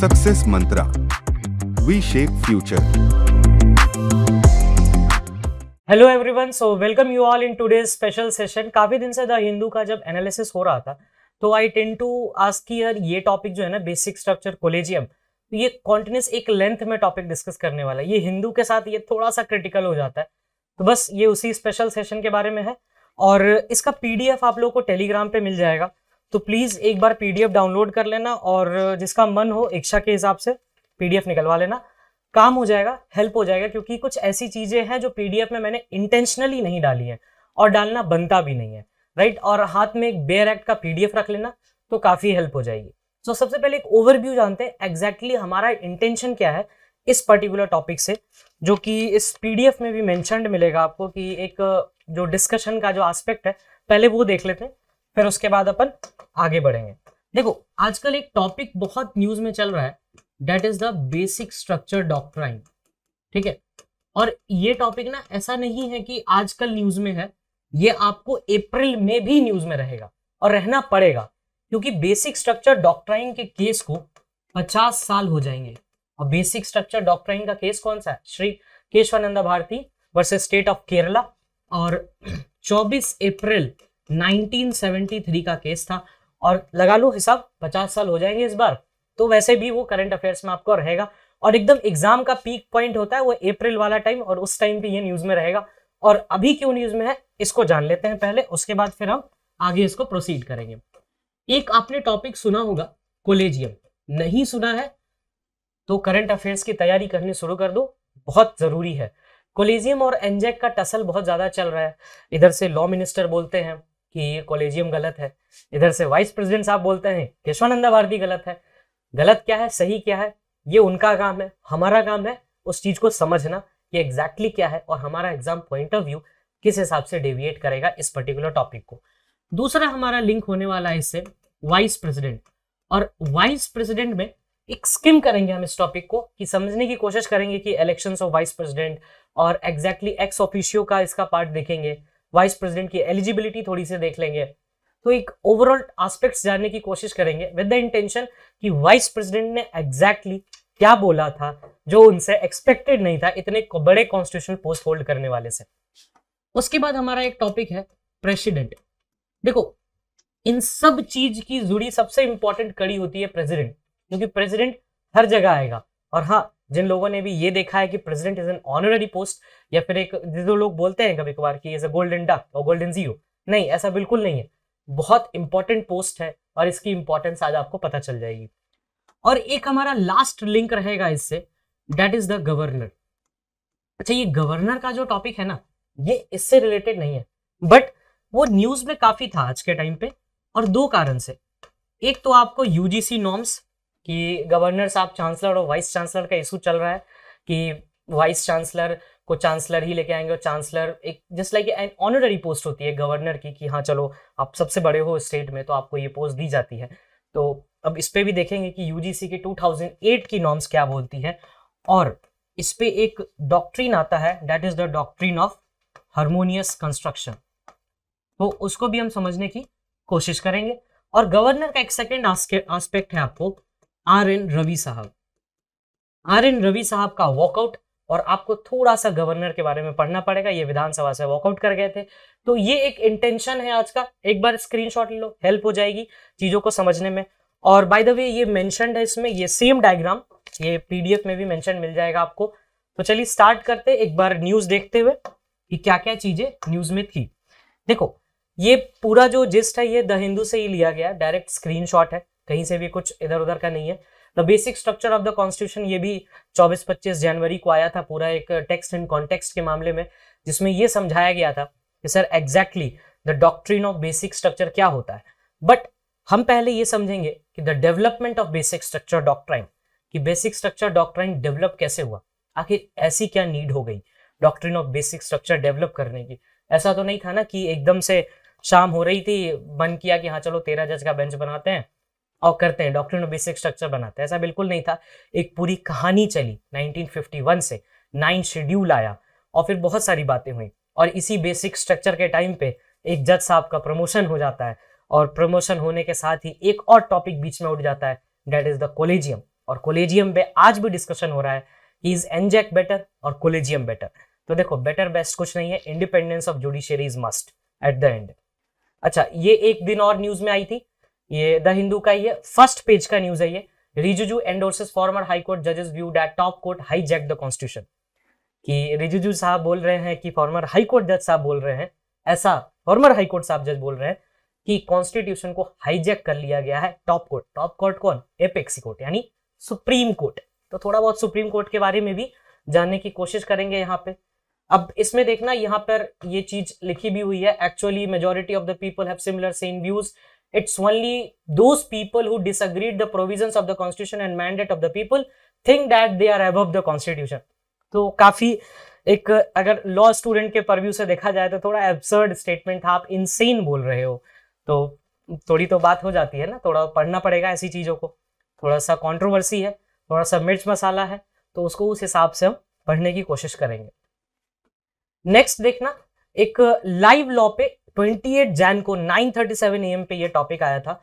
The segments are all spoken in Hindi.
Success mantra we shape future hello everyone so welcome you all in today special session काफ़ी दिन से द हिंदू का जब एनालिसिस हो रहा था तो आई टेन टू आज की ये टॉपिक जो है ना बेसिक स्ट्रक्चर कोलेजियम तो ये कॉन्टिन्यूस एक लेंथ में टॉपिक डिस्कस करने वाला है ये हिंदू के साथ ये थोड़ा सा क्रिटिकल हो जाता है तो बस ये उसी स्पेशल सेशन के बारे में है और इसका पीडीएफ आप लोगों को टेलीग्राम पे मिल जाएगा तो प्लीज़ एक बार पीडीएफ डाउनलोड कर लेना और जिसका मन हो इच्छा के हिसाब से पीडीएफ निकलवा लेना काम हो जाएगा हेल्प हो जाएगा क्योंकि कुछ ऐसी चीज़ें हैं जो पीडीएफ में मैंने इंटेंशनली नहीं डाली हैं और डालना बनता भी नहीं है राइट और हाथ में एक बेयर एक्ट का पीडीएफ रख लेना तो काफ़ी हेल्प हो जाएगी सो so, सबसे पहले एक ओवरव्यू जानते हैं एग्जैक्टली exactly हमारा इंटेंशन क्या है इस पर्टिकुलर टॉपिक से जो कि इस पीडीएफ में भी मैंशनड मिलेगा आपको कि एक जो डिस्कशन का जो एस्पेक्ट है पहले वो देख लेते हैं फिर उसके बाद अपन आगे बढ़ेंगे देखो आजकल एक टॉपिक बहुत न्यूज में चल रहा है that is the basic structure doctrine ठीक है और ये टॉपिक ना ऐसा नहीं है कि आजकल न्यूज में है ये आपको अप्रैल में भी न्यूज में रहेगा और रहना पड़ेगा क्योंकि बेसिक स्ट्रक्चर डॉक्ट्राइन के केस को 50 साल हो जाएंगे और बेसिक स्ट्रक्चर डॉक्ट्राइन का केस कौन सा है Shri Keshavananda Bharati versus state of Kerala और 24 अप्रैल 1973 का केस था और लगा लो हिसाब 50 साल हो जाएंगे इस बार तो वैसे भी वो करंट अफेयर्स में आपको रहेगा और एकदम एग्जाम का पीक पॉइंट होता है वो अप्रैल वाला टाइम और उस टाइम पे ये न्यूज में रहेगा और अभी क्यों न्यूज में है इसको जान लेते हैं पहले उसके बाद फिर हम आगे इसको प्रोसीड करेंगे एक आपने टॉपिक सुना होगा कोलेजियम नहीं सुना है तो करंट अफेयर्स की तैयारी करनी शुरू कर दो बहुत जरूरी है कोलेजियम और एनजेक का टसल बहुत ज्यादा चल रहा है इधर से लॉ मिनिस्टर बोलते हैं कि ये कॉलेजियम गलत है इधर से वाइस प्रेसिडेंट साहब बोलते हैं केशवानंदा भारती गलत है गलत क्या है सही क्या है ये उनका काम है हमारा काम है उस चीज को समझना कि एग्जैक्टली क्या है और हमारा एग्जाम पॉइंट ऑफ व्यू किस हिसाब से डेविएट करेगा इस पर्टिकुलर टॉपिक को दूसरा हमारा लिंक होने वाला है इससे वाइस प्रेसिडेंट और वाइस प्रेसिडेंट में एक स्किम करेंगे हम इस टॉपिक को कि समझने की कोशिश करेंगे कि इलेक्शंस ऑफ वाइस प्रेसिडेंट और एग्जैक्टली एक्स ऑफिशियो का इसका पार्ट देखेंगे वाइस प्रेसिडेंट की एलिजिबिलिटी थोड़ी सी देख लेंगे तो एक ओवरऑल एस्पेक्ट्स जानने की कोशिश करेंगे विद द इंटेंशन कि वाइस प्रेसिडेंट ने एग्जैक्टली exactly क्या बोला था जो उनसे एक्सपेक्टेड नहीं था इतने बड़े कॉन्स्टिट्यूशनल पोस्ट होल्ड करने वाले से उसके बाद हमारा एक टॉपिक है प्रेसिडेंट देखो इन सब चीज की जुड़ी सबसे इंपॉर्टेंट कड़ी होती है प्रेसिडेंट क्योंकि प्रेसिडेंट हर जगह आएगा और हाँ जिन लोगों ने भी ये देखा है कि president is an honorary post या फिर एक जो लोग बोलते हैं कभी कभार कि इज अ गोल्डन डक और गोल्डन जीरो नहीं ऐसा बिल्कुल नहीं है बहुत इंपॉर्टेंट पोस्ट है और इसकी इंपॉर्टेंस आज आपको पता चल जाएगी और एक हमारा लास्ट लिंक रहेगा इससे डेट इज द गवर्नर अच्छा ये गवर्नर का जो टॉपिक है ना ये इससे रिलेटेड नहीं है बट वो न्यूज में काफी था आज के टाइम पे और दो कारण से एक तो आपको यूजीसी नॉर्म्स कि गवर्नर साहब चांसलर और वाइस चांसलर का इशू चल रहा है कि वाइस चांसलर को चांसलर ही लेके आएंगे और चांसलर एक just like an honorary post होती है गवर्नर की कि हाँ चलो आप सबसे बड़े हो स्टेट में तो आपको ये पोस्ट दी जाती है तो अब इस पर भी देखेंगे कि यूजीसी की टू की नॉर्म्स क्या बोलती है और इस पर एक डॉक्ट्रीन आता है that is the doctrine of harmonious construction तो उसको भी हम समझने की कोशिश करेंगे और गवर्नर का एक सेकेंड आस्पेक्ट है आपको आर एन रवि साहब आर एन रवि साहब का वॉकआउट और आपको थोड़ा सा गवर्नर के बारे में पढ़ना पड़ेगा ये विधानसभा से वॉकआउट कर गए थे तो ये एक इंटेंशन है आज का एक बार स्क्रीनशॉट ले लो हेल्प हो जाएगी चीजों को समझने में और बाय द वे ये मेंशनड है इसमें ये सेम डायग्राम ये पीडीएफ में भी मेंशन मिल जाएगा आपको तो चलिए स्टार्ट करते एक बार न्यूज देखते हुए कि क्या क्या चीजें न्यूज में थी देखो ये पूरा जो जिस्ट है ये द हिंदू से ही लिया गया डायरेक्ट स्क्रीनशॉट है कहीं से भी कुछ इधर उधर का नहीं है the basic structure of the constitution ये भी 24-25 जनवरी को आया था पूरा एक टेक्स्ट एंड कॉन्टेक्स्ट के मामले में जिसमें ये समझाया गया था कि sir exactly the doctrine of basic structure क्या होता है बट हम पहले ये समझेंगे कि the development of basic structure doctrine कि बेसिक स्ट्रक्चर डॉक्ट्राइन डेवलप कैसे हुआ आखिर ऐसी क्या नीड हो गई doctrine of basic structure develop करने की ऐसा तो नहीं था ना कि एकदम से शाम हो रही थी मन किया कि हाँ चलो तेरह जज का बेंच बनाते हैं और करते हैं डॉक्टर बेसिक स्ट्रक्चर बनाते हैं ऐसा बिल्कुल नहीं था एक पूरी कहानी चली 1951 से नाइन शेड्यूल आया और फिर बहुत सारी बातें हुई और इसी बेसिक स्ट्रक्चर के टाइम पे एक जज साहब का प्रमोशन हो जाता है और प्रमोशन होने के साथ ही एक और टॉपिक बीच में उठ जाता है डेट इज द कोलेजियम और कोलेजियम पे आज भी डिस्कशन हो रहा है इज एनजेक बेटर और कोलेजियम बेटर तो देखो बेटर बेस्ट कुछ नहीं है independence of judiciary is must at the end अच्छा ये एक दिन और न्यूज में आई थी ये द हिंदू का ये फर्स्ट पेज का न्यूज है ये Rijiju endorses former high court जजेस view that top court hijack the constitution कि रिजुजू साहब बोल रहे हैं कि फॉर्मर हाई कोर्ट जज साहब बोल रहे हैं ऐसा फॉर्मर हाई कोर्ट साहब जज बोल रहे हैं कि कॉन्स्टिट्यूशन को हाईजेक कर लिया गया है टॉप कोर्ट टॉप कोर्ट कौन एपेक्सी कोर्ट यानी सुप्रीम कोर्ट तो थोड़ा बहुत सुप्रीम कोर्ट के बारे में भी जानने की कोशिश करेंगे यहाँ पे अब इसमें देखना यहाँ पर ये चीज लिखी भी हुई है actually majority of the people have similar same views It's only those people who disagreed the provisions of the constitution and mandate of the people think that they are above the constitution. तो काफी एक अगर लॉ स्टूडेंट के परव्यू से देखा जाए तो थोड़ा एब्सर्ड स्टेटमेंट था आप इनसेन बोल रहे हो तो थोड़ी तो बात हो जाती है ना थोड़ा पढ़ना पड़ेगा ऐसी चीज़ों को थोड़ा सा कंट्रोवर्सी है थोड़ा सा मिर्च मसाला है तो उसको उस हिसाब से हम पढ़ने की कोशिश करेंगे नेक्स्ट देखना एक लाइव लॉ पे 28 जैन को 9:37 एम पे ये टॉपिक आया था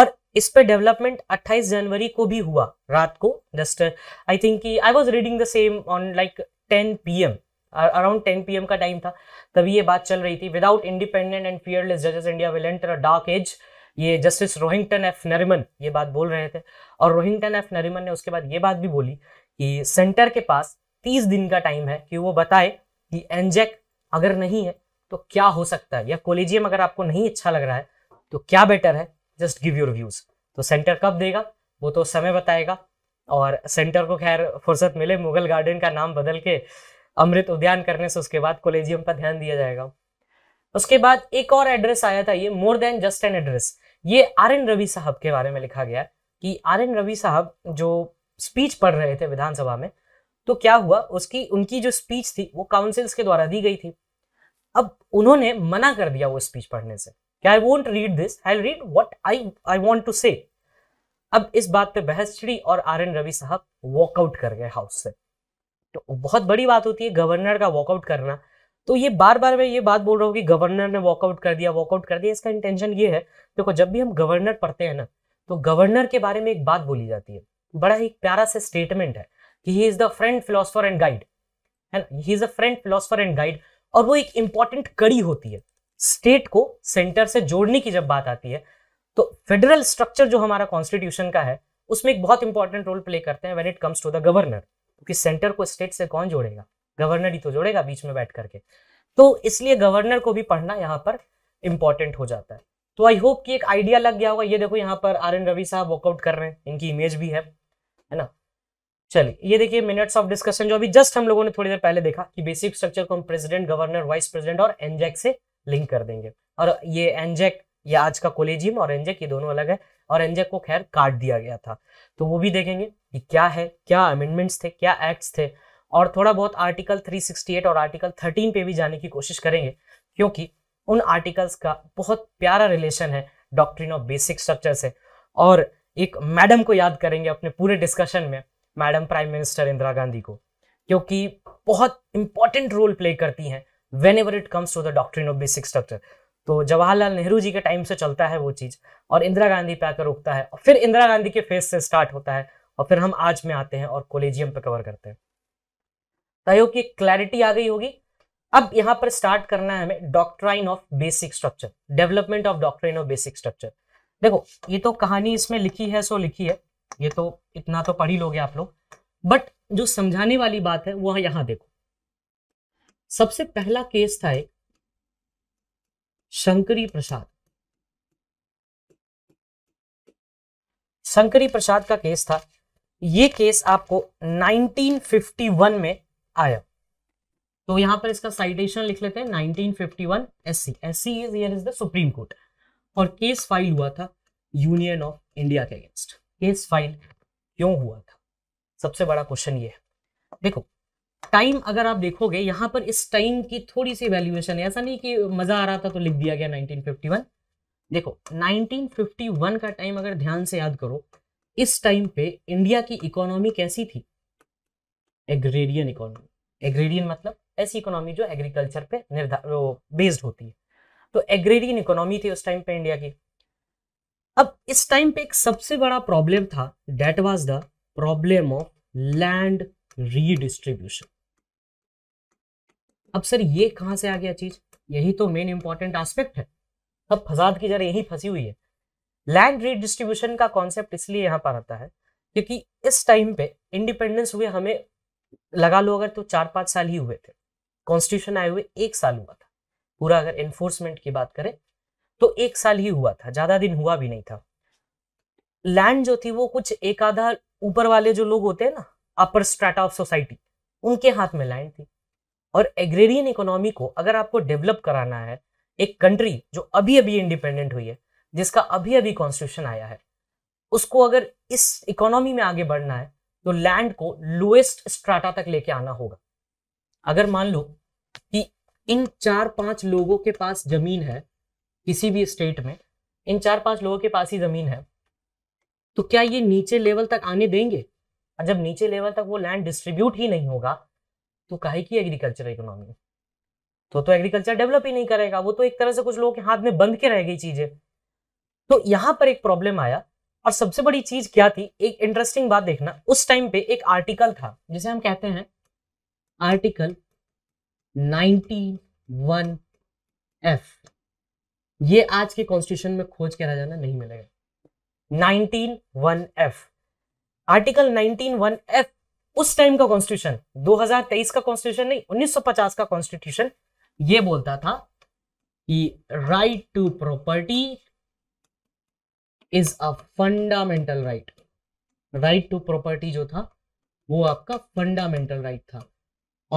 और इस पे डेवलपमेंट 28 जनवरी को भी हुआ रात को जस्ट आई थिंक कि I was reading the same on like 10 PM around 10 PM का टाइम था तभी ये बात चल रही थी विदाउट इंडिपेंडेंट एंड फियरलेस जजेस India will enter a dark age ये जस्टिस रोहिंगटन एफ नरिमन ये बात बोल रहे थे और रोहिंगटन एफ नरिमन ने उसके बाद ये बात भी बोली कि सेंटर के पास तीस दिन का टाइम है कि वो बताए कि एनजेक अगर नहीं है तो क्या हो सकता है या कोलेजियम अगर आपको नहीं अच्छा लग रहा है तो क्या बेटर है जस्ट गिव योर व्यूज तो सेंटर कब देगा वो तो समय बताएगा और सेंटर को खैर फुर्सत मिले मुगल गार्डन का नाम बदल के अमृत उद्यान करने से उसके बाद कोलेजियम पर ध्यान दिया जाएगा उसके बाद एक और एड्रेस आया था ये more than just an address ये आर एन रवि साहब के बारे में लिखा गया कि आर एन रवि साहब जो स्पीच पढ़ रहे थे विधानसभा में तो क्या हुआ उसकी उनकी जो स्पीच थी वो काउंसिल्स के द्वारा दी गई थी अब उन्होंने मना कर दिया वो स्पीच पढ़ने से I won't read this I read what I I want to say अब इस बात पे बहस छिड़ी और आर एन रवि साहब वॉकआउट कर गए हाउस से तो बहुत बड़ी बात होती है गवर्नर का वॉकआउट करना तो ये बार बार मैं ये बात बोल रहा हूँ कि गवर्नर ने वॉकआउट कर दिया वॉकआउट कर दिया इसका इंटेंशन ये है देखो तो जब भी हम गवर्नर पढ़ते हैं ना तो गवर्नर के बारे में एक बात बोली जाती है बड़ा ही प्यारा सा स्टेटमेंट है कि he is the friend philosopher and guide है ना he is a friend philosopher and guide और वो एक इंपॉर्टेंट कड़ी होती है स्टेट को सेंटर से जोड़ने की जब बात आती है तो फेडरल स्ट्रक्चर जो हमारा कॉन्स्टिट्यूशन का है उसमें एक बहुत इंपॉर्टेंट रोल प्ले करते हैं when it comes to the governor क्योंकि सेंटर को स्टेट से कौन जोड़ेगा गवर्नर ही तो जोड़ेगा बीच में बैठ करके तो इसलिए गवर्नर को भी पढ़ना यहाँ पर इंपॉर्टेंट हो जाता है तो आई होप कि एक आइडिया लग गया होगा ये देखो यहाँ पर आर एन रवि साहब वर्कआउट कर रहे हैं इनकी इमेज भी है है ना चलिए ये देखिए मिनट्स ऑफ डिस्कशन जो अभी जस्ट हम लोगों ने थोड़ी देर पहले देखा कि बेसिक स्ट्रक्चर को हम प्रेसिडेंट गवर्नर वाइस प्रेसिडेंट और एनजेक से लिंक कर देंगे और ये एनजेक ये आज का कोलेजियम और एनजेक ये दोनों अलग है और एनजेक को खैर काट दिया गया था तो वो भी देखेंगे कि क्या है क्या अमेंडमेंट्स थे क्या एक्ट्स थे और थोड़ा बहुत आर्टिकल 368 और आर्टिकल 13 पे भी जाने की कोशिश करेंगे क्योंकि उन आर्टिकल्स का बहुत प्यारा रिलेशन है डॉक्ट्रिन ऑफ बेसिक स्ट्रक्चर से और एक मैडम को याद करेंगे अपने पूरे डिस्कशन में madam prime minister Indira Gandhi को क्योंकि बहुत इंपॉर्टेंट रोल प्ले करती हैं whenever it comes to the doctrine of basic structure तो जवाहरलाल नेहरू जी के टाइम से चलता है वो चीज़ और इंदिरा गांधी पे आकर रुकता है और फिर इंदिरा गांधी के फेस से स्टार्ट होता है और फिर हम आज में आते हैं और कोलेजियम पे कवर करते हैं तय की क्लैरिटी आ गई होगी अब यहाँ पर स्टार्ट करना है हमें doctrine of basic structure development of doctrine of basic structure देखो ये तो कहानी इसमें लिखी है सो लिखी है ये तो इतना तो पढ़ ही लोगे आप लोग बट जो समझाने वाली बात है वह यहां देखो सबसे पहला केस था एक शंकरी प्रसाद शंकरी प्रसाद का केस था ये केस आपको 1951 में आया तो यहां पर इसका साइटेशन लिख लेते हैं 1951 SC SC is is the supreme court और केस फाइल हुआ था यूनियन ऑफ इंडिया के अगेंस्ट केस फाइल क्यों हुआ था सबसे बड़ा क्वेश्चन ये है देखो टाइम अगर आप देखोगे यहाँ पर इस टाइम की थोड़ी सी वैल्यूएशन है ऐसा नहीं कि मजा आ रहा था तो लिख दिया गया 1951 देखो 1951 का टाइम अगर ध्यान से याद करो इस टाइम पे इंडिया की इकोनॉमी कैसी थी एग्रेरियन इकोनॉमी एग्रेरियन मतलब ऐसी इकोनॉमी जो एग्रीकल्चर पे निर्धार बेस्ड होती है तो एग्रेरियन इकोनॉमी थी उस टाइम पे इंडिया की अब इस टाइम पे एक सबसे बड़ा प्रॉब्लम था that was the problem of land redistribution अब सर ये कहां से आ गया चीज यही तो मेन इंपॉर्टेंट एस्पेक्ट है अब फसाद की जरा यही फंसी हुई है लैंड रीडिस्ट्रीब्यूशन का कॉन्सेप्ट इसलिए यहां पर आता है क्योंकि इस टाइम पे इंडिपेंडेंस हुए हमें लगा लो अगर तो चार पांच साल ही हुए थे कॉन्स्टिट्यूशन आए हुए एक साल हुआ था पूरा अगर एनफोर्समेंट की बात करें तो एक साल ही हुआ था ज्यादा दिन हुआ भी नहीं था लैंड जो थी वो कुछ एक आधा ऊपर वाले जो लोग होते हैं ना अपर स्ट्रेटा ऑफ सोसाइटी उनके हाथ में लैंड थी और एग्रेरियन इकोनॉमी को अगर आपको डेवलप कराना है एक कंट्री जो अभी अभी इंडिपेंडेंट हुई है जिसका अभी अभी कॉन्स्टिट्यूशन आया है उसको अगर इस इकोनॉमी में आगे बढ़ना है तो लैंड को लोएस्ट स्ट्राटा तक लेके आना होगा अगर मान लो कि इन चार पांच लोगों के पास जमीन है किसी भी स्टेट में इन चार पांच लोगों के पास ही ज़मीन है तो क्या ये नीचे लेवल तक आने देंगे और जब नीचे लेवल तक वो लैंड डिस्ट्रीब्यूट ही नहीं होगा तो कहे की एग्रीकल्चर इकोनॉमी तो तो एग्रीकल्चर डेवलप ही नहीं करेगा वो तो एक तरह से कुछ लोगों के हाथ में बंद के रह गई चीजें तो यहां पर एक प्रॉब्लम आया और सबसे बड़ी चीज क्या थी एक इंटरेस्टिंग बात देखना उस टाइम पे एक आर्टिकल था जिसे हम कहते हैं आर्टिकल 91 एफ ये आज के कॉन्स्टिट्यूशन में खोज के जाना नहीं मिलेगा nineteen one F article nineteen one F उस टाइम का कॉन्स्टिट्यूशन 2023 का कॉन्स्टिट्यूशन नहीं 1950 का कॉन्स्टिट्यूशन ये बोलता था कि right to property is a fundamental right right to property जो था वो आपका फंडामेंटल राइट right था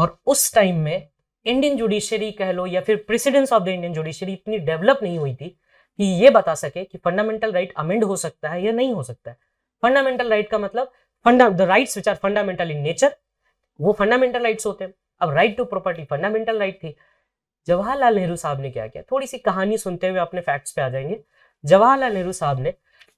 और उस टाइम में इंडियन जुडिशरी कह लो या फिर precedents of the Indian judiciary इतनी डेवलप नहीं हुई थी कि ये बता सके कि फंडामेंटल राइट अमेंड हो सकता है या नहीं हो सकता है फंडामेंटल राइट का मतलब फंडा the rights which are fundamental in nature वो फंडामेंटल राइट्स होते हैं अब right to property fundamental right थी जवाहरलाल नेहरू साहब ने क्या किया थोड़ी सी कहानी सुनते हुए अपने फैक्ट्स पे आ जाएंगे जवाहरलाल नेहरू साहब ने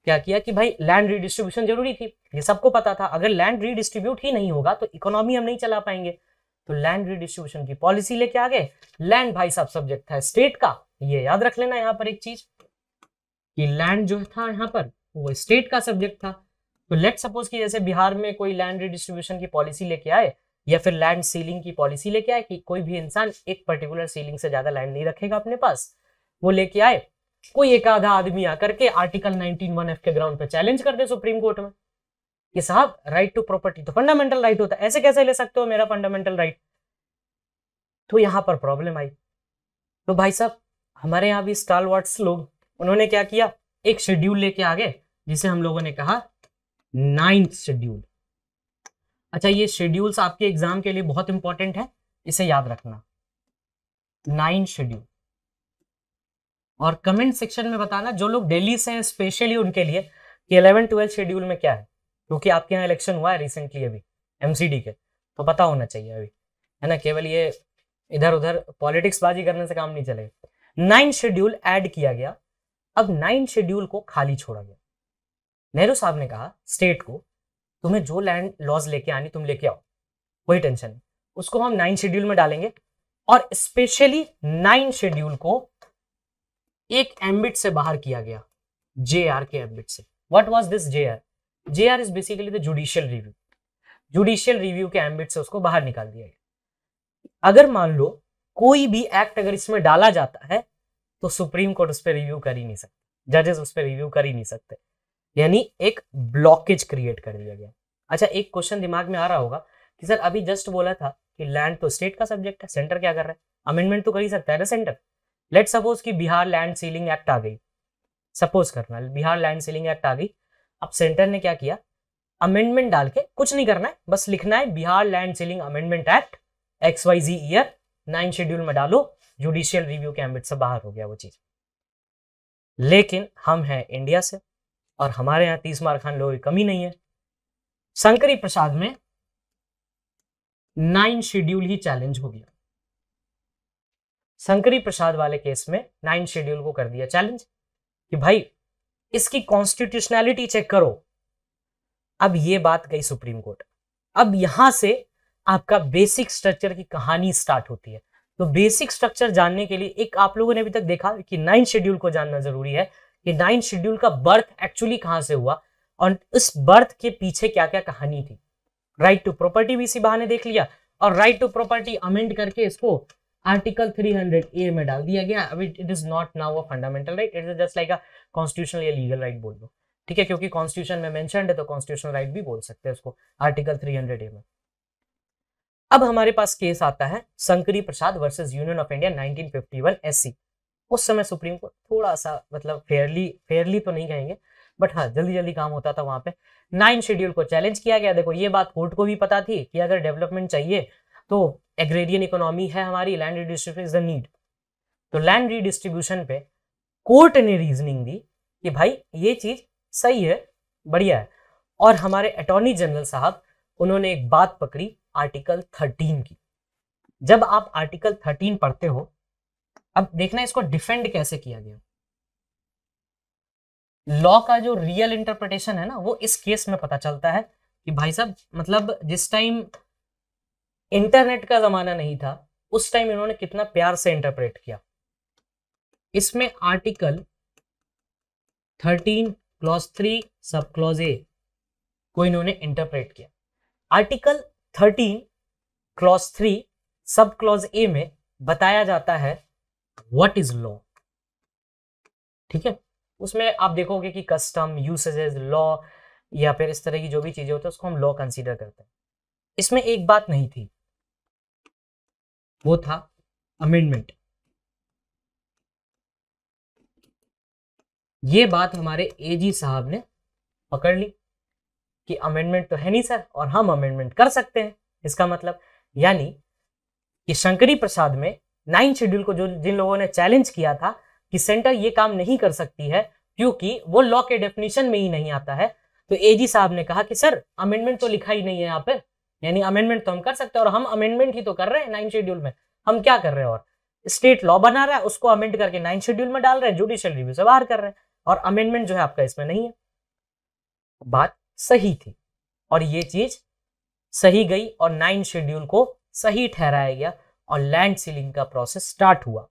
क्या किया कि भाई लैंड रीडिस्ट्रीब्यूशन जरूरी थी ये सबको पता था अगर लैंड रीडिस्ट्रीब्यूट ही नहीं होगा तो इकोनॉमी हम नहीं चला पाएंगे तो लैंड रिडिस्ट्रीब्यूशन की पॉलिसी लेके आ गए लैंड भाई साहब सब्जेक्ट था स्टेट का ये याद रख लेना यहाँ पर एक चीज कि लैंड जो था यहाँ पर वो स्टेट का सब्जेक्ट था तो लेट सपोज कि जैसे बिहार में कोई लैंड रिडिस्ट्रीब्यूशन की पॉलिसी लेके आए या फिर लैंड सीलिंग की पॉलिसी लेके आए कि कोई भी इंसान एक पर्टिकुलर सीलिंग से ज्यादा लैंड नहीं रखेगा अपने पास वो लेके आए कोई एक आधा आदमी आकर के आर्टिकल नाइनटीन वन एफ के ग्राउंड पे चैलेंज कर दे सुप्रीम कोर्ट में कि साहब राइट टू प्रॉपर्टी तो फंडामेंटल राइट होता है ऐसे कैसे ले सकते हो मेरा फंडामेंटल राइट तो यहां पर प्रॉब्लम आई तो भाई साहब हमारे यहाँ भी स्टाल लोग उन्होंने क्या किया एक शेड्यूल लेके आ गए जिसे हम लोगों ने कहा नाइन्थ शेड्यूल अच्छा ये शेड्यूल्स आपके एग्जाम के लिए बहुत इंपॉर्टेंट है इसे याद रखना नाइन शेड्यूल और कमेंट सेक्शन में बताना जो लोग दिल्ली से हैं स्पेशली उनके लिए कि इलेवन ट्वेल्थ शेड्यूल में क्या है क्योंकि आपके यहाँ इलेक्शन हुआ है रिसेंटली अभी एम के तो पता होना चाहिए अभी है ना केवल ये इधर उधर पॉलिटिक्स बाजी करने से काम नहीं चलेगा नाइन शेड्यूल ऐड किया गया अब नाइन शेड्यूल को खाली छोड़ा गया नेहरू साहब ने कहा स्टेट को तुम्हें जो लैंड लॉज लेके आनी तुम लेके आओ कोई टेंशन नहीं उसको हम नाइन शेड्यूल में डालेंगे और स्पेशली नाइन शेड्यूल को एक एम्बिट से बाहर किया गया जे आर के एम्बिट से what was this J R J R is basically judicial review judicial review के एम्बिट से उसको बाहर निकाल दिया गया अगर मान लो कोई भी एक्ट अगर इसमें डाला जाता है तो सुप्रीम कोर्ट उस पर रिव्यू कर ही नहीं सकते जजेस उस पर रिव्यू कर ही नहीं सकते यानी एक ब्लॉकेज क्रिएट कर दिया गया अच्छा एक क्वेश्चन दिमाग में आ रहा होगा कि सर अभी जस्ट बोला था कि लैंड तो स्टेट का सब्जेक्ट है सेंटर क्या कर रहा है अमेंडमेंट तो कर ही सकता है ना सेंटर लेट सपोज कि बिहार लैंड सीलिंग एक्ट आ गई सपोज करना बिहार लैंड सीलिंग एक्ट आ गई अब सेंटर ने क्या किया अमेंडमेंट डाल के कुछ नहीं करना है बस लिखना है Bihar land ceiling amendment act X Y Z year nine schedule में डालो जुडिशियल रिव्यू के एम्बिट से बाहर हो गया वो चीज लेकिन हम हैं इंडिया से और हमारे यहां तीस मार खान लोगों की कमी नहीं है शंकरी प्रसाद में नाइन शेड्यूल ही चैलेंज हो गया शंकरी प्रसाद वाले केस में नाइन शेड्यूल को कर दिया चैलेंज कि भाई इसकी कॉन्स्टिट्यूशनैलिटी चेक करो अब ये बात गई सुप्रीम कोर्ट अब यहां से आपका बेसिक स्ट्रक्चर की कहानी स्टार्ट होती है तो बेसिक स्ट्रक्चर जानने के लिए एक आप लोगों ने अभी तक देखा कि नाइन शेड्यूल को जानना जरूरी है कि नाइन शेड्यूल का बर्थ एक्चुअली कहां से हुआ और इस बर्थ के पीछे क्या क्या कहानी थी राइट टू प्रॉपर्टी भी इसी बहाने देख लिया और राइट टू प्रॉपर्टी अमेंड करके इसको आर्टिकल 300 ए में डाल दिया गया अभी it is not now a fundamental right it is just like a constitutional या लीगल राइट बोल दो ठीक है क्योंकि कॉन्स्टिट्यूशन में मेंशन है तो कॉन्स्टिट्यूशनल राइट भी बोल सकते हैं उसको आर्टिकल 300 ए में अब हमारे पास केस आता है Sankari Prasad versus union of India 1951 SC उस समय सुप्रीम कोर्ट थोड़ा सा मतलब फेयरली फेयरली तो नहीं कहेंगे बट हाँ जल्दी जल्दी काम होता था वहां पे नाइन शेड्यूल को चैलेंज किया गया देखो ये बात कोर्ट को भी पता थी कि अगर डेवलपमेंट चाहिए तो एग्रेरियन इकोनॉमी है हमारी land redistribution is the need तो लैंड रिडिस्ट्रीब्यूशन पे कोर्ट ने रीजनिंग दी कि भाई ये चीज सही है बढ़िया है और हमारे अटॉर्नी जनरल साहब उन्होंने एक बात पकड़ी आर्टिकल थर्टीन की जब आप आर्टिकल थर्टीन पढ़ते हो अब देखना इसको डिफेंड कैसे किया गया लॉ का जो रियल इंटरप्रिटेशन है ना वो इस केस में पता चलता है कि भाई साहब मतलब जिस टाइम इंटरनेट का जमाना नहीं था उस टाइम इन्होंने कितना प्यार से इंटरप्रेट किया इसमें article thirteen clause three sub clause A को इन्होंने इंटरप्रेट किया article thirteen clause three sub clause A में बताया जाता है व्हाट इज लॉ ठीक है उसमें आप देखोगे कि कस्टम यूसेजेस लॉ या फिर इस तरह की जो भी चीजें होती है उसको हम लॉ कंसीडर करते हैं इसमें एक बात नहीं थी वो था अमेंडमेंट ये बात हमारे एजी साहब ने पकड़ ली कि अमेंडमेंट तो है नहीं सर और हम अमेंडमेंट कर सकते हैं इसका मतलब यानी कि शंकरी प्रसाद में नाइन शेड्यूल को जो जिन लोगों ने चैलेंज किया था कि सेंटर ये काम नहीं कर सकती है क्योंकि वो लॉ के डेफिनेशन में ही नहीं आता है तो एजी साहब ने कहा कि सर अमेंडमेंट तो लिखा ही नहीं है यहाँ पर यानी अमेंडमेंट तो हम कर सकते हैं और हम अमेंडमेंट ही तो कर रहे हैं नाइन शेड्यूल में हम क्या कर रहे हैं और स्टेट लॉ बना रहा है उसको अमेंड करके नाइन शेड्यूल में डाल रहे हैं जुडिशियल रिव्यू से बाहर कर रहे हैं और अमेंडमेंट जो है आपका इसमें नहीं है बात सही थी और ये चीज सही गई और नाइन शेड्यूल को सही ठहराया गया और लैंड सीलिंग का प्रोसेस स्टार्ट हुआ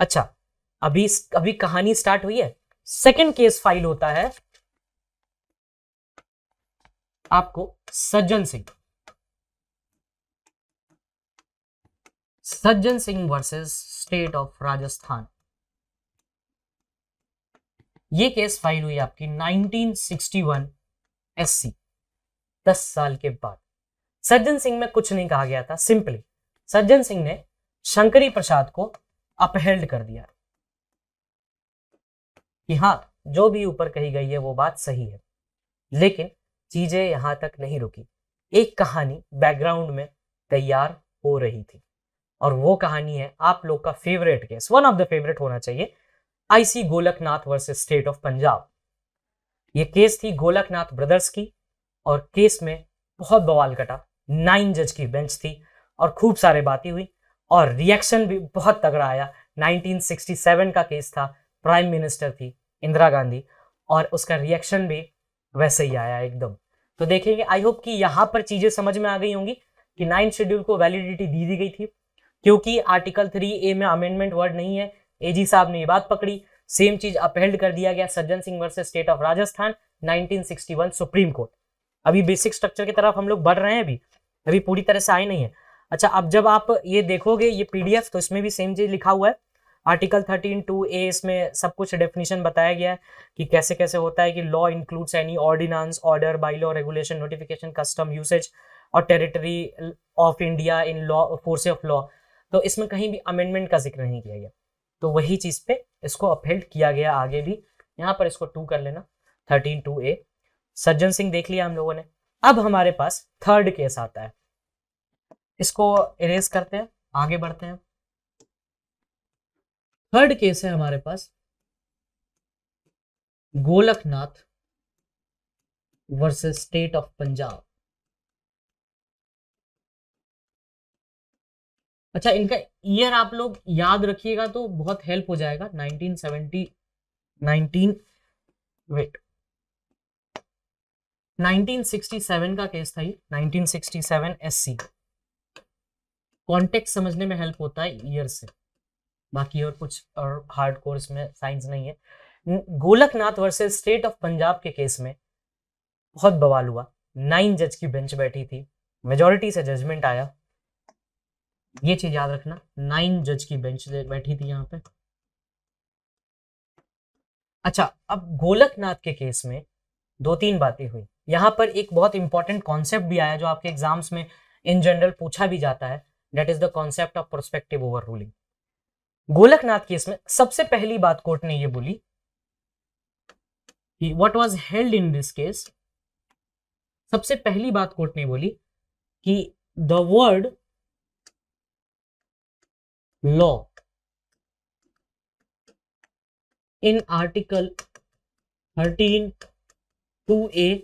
अच्छा अभी अभी कहानी स्टार्ट हुई है सेकेंड केस फाइल होता है आपको Sajjan Singh Sajjan Singh versus state of Rajasthan ये केस फाइल हुई आपकी 1961 एससी 10 साल के बाद सज्जन सिंह में कुछ नहीं कहा गया था सिंपली सज्जन सिंह ने शंकरी प्रसाद को अपहेल्ड कर दिया कि हाँ जो भी ऊपर कही गई है वो बात सही है लेकिन चीजें यहां तक नहीं रुकी एक कहानी बैकग्राउंड में तैयार हो रही थी और वो कहानी है आप लोग का favourite case one of the favourite होना चाहिए IC Golaknath versus state of Punjab ये केस थी गोलकनाथ ब्रदर्स की और केस में बहुत बवाल कटा नाइन जज की बेंच थी और खूब सारे बातें हुई और रिएक्शन भी बहुत तगड़ा आया 1967 का केस था प्राइम मिनिस्टर थी इंदिरा गांधी और उसका रिएक्शन भी वैसे ही आया एकदम तो देखेंगे आई होप कि यहां पर चीज़ें समझ में आ गई होंगी कि नाइन शेड्यूल को वैलिडिटी दी दी गई थी क्योंकि आर्टिकल थ्री ए में अमेंडमेंट वर्ड नहीं है एजी साहब ने ये बात पकड़ी सेम चीज अपहेल्ड कर दिया गया Sajjan Singh versus state of Rajasthan 1961 supreme court अभी बेसिक स्ट्रक्चर की तरफ हम लोग बढ़ रहे हैं अभी अभी पूरी तरह से आए नहीं है अच्छा अब जब आप ये देखोगे ये पीडीएफ तो इसमें भी सेम चीज लिखा हुआ है आर्टिकल थर्टीन टू ए इसमें सब कुछ डेफिनेशन बताया गया है कि कैसे कैसे होता है कि law includes any ordinance order by law regulation notification custom usage और territory of India in law force of law तो इसमें कहीं भी अमेंडमेंट का जिक्र नहीं किया गया तो वही चीज़ पे इसको अपहेल्ड किया गया आगे भी यहाँ पर इसको टू कर लेना थर्टीन टू ए सज्जन सिंह देख लिया हम लोगों ने अब हमारे पास थर्ड केस आता है इसको इरेज करते हैं आगे बढ़ते हैं थर्ड केस है हमारे पास Golaknath versus state of Punjab अच्छा इनका ईयर आप लोग याद रखिएगा तो बहुत हेल्प हो जाएगा 1970 19 वेट 1967 का केस था ये 1967 एससी कॉन्टेक्ट समझने में हेल्प होता है ईयर से बाकी और कुछ और हार्ड कोर्स में साइंस नहीं है Golaknath versus state of Punjab के केस में बहुत बवाल हुआ नाइन जज की बेंच बैठी थी मेजोरिटी से जजमेंट आया ये चीज याद रखना नाइन जज की बेंच बैठी थी यहाँ पे अच्छा अब गोलकनाथ के केस में दो तीन बातें हुई यहाँ पर एक बहुत इंपॉर्टेंट कॉन्सेप्ट भी आया जो आपके एग्जाम्स में इन जनरल पूछा भी जाता है that is the concept of prospective overruling Golaknath case में सबसे पहली बात कोर्ट ने यह बोली कि what was held in this case सबसे पहली बात कोर्ट ने बोली कि the word law in article 13 2a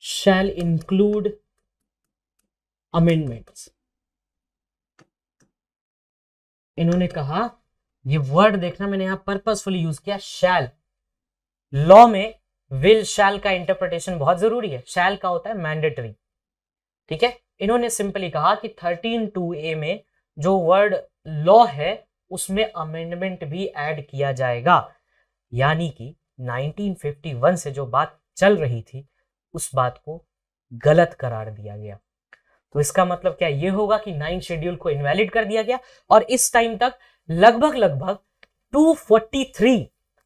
shall include amendments इन्होंने कहा ये वर्ड देखना मैंने यहां पर्पसफुली यूज किया शैल लॉ में विल शैल का इंटरप्रिटेशन बहुत जरूरी है शैल का होता है मैंडेटरी ठीक है इन्होंने सिंपली कहा कि थर्टीन टू ए में जो वर्ड लॉ है उसमें अमेंडमेंट भी ऐड किया जाएगा यानी कि 1951 से जो बात चल रही थी उस बात को गलत करार दिया गया तो इसका मतलब क्या ये होगा कि नाइन शेड्यूल को इनवैलिड कर दिया गया और इस टाइम तक लगभग लगभग 243